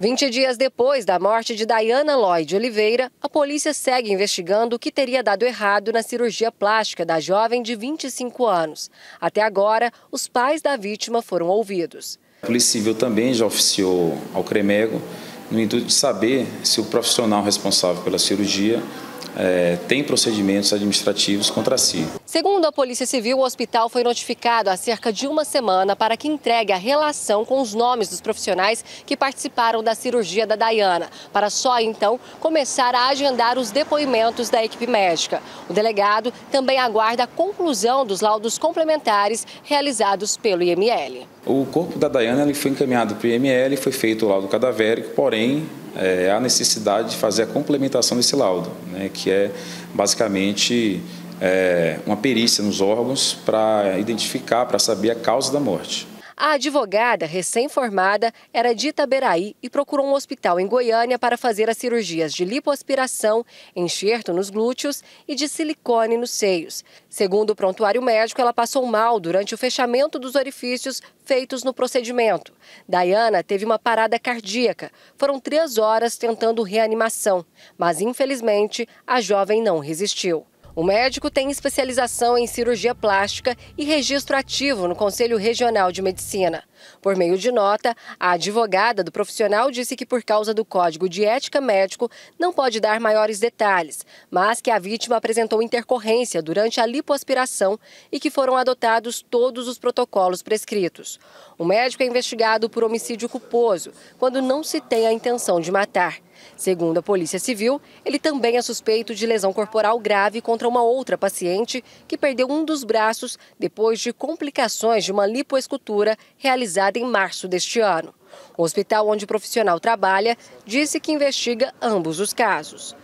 20 dias depois da morte de Diana Lloyd Oliveira, a polícia segue investigando o que teria dado errado na cirurgia plástica da jovem de 25 anos. Até agora, os pais da vítima foram ouvidos. A Polícia Civil também já oficiou ao CREMEGO no intuito de saber se o profissional responsável pela cirurgia é, tem procedimentos administrativos contra si. Segundo a Polícia Civil, o hospital foi notificado há cerca de uma semana para que entregue a relação com os nomes dos profissionais que participaram da cirurgia da Dayana, para só então começar a agendar os depoimentos da equipe médica. O delegado também aguarda a conclusão dos laudos complementares realizados pelo IML. O corpo da Dayana ele foi encaminhado para o IML, foi feito o laudo cadavérico, porém é, a necessidade de fazer a complementação desse laudo, né, que é basicamente é, uma perícia nos órgãos para identificar, para saber a causa da morte. A advogada, recém-formada, era de Itaberaí e procurou um hospital em Goiânia para fazer as cirurgias de lipoaspiração, enxerto nos glúteos e de silicone nos seios. Segundo o prontuário médico, ela passou mal durante o fechamento dos orifícios feitos no procedimento. Diana teve uma parada cardíaca. Foram três horas tentando reanimação, mas infelizmente a jovem não resistiu. O médico tem especialização em cirurgia plástica e registro ativo no Conselho Regional de Medicina. Por meio de nota, a advogada do profissional disse que, por causa do Código de Ética Médico, não pode dar maiores detalhes, mas que a vítima apresentou intercorrência durante a lipoaspiração e que foram adotados todos os protocolos prescritos. O médico é investigado por homicídio culposo, quando não se tem a intenção de matar. Segundo a Polícia Civil, ele também é suspeito de lesão corporal grave contra uma outra paciente que perdeu um dos braços depois de complicações de uma lipoescultura realizada em março deste ano. O hospital onde o profissional trabalha disse que investiga ambos os casos.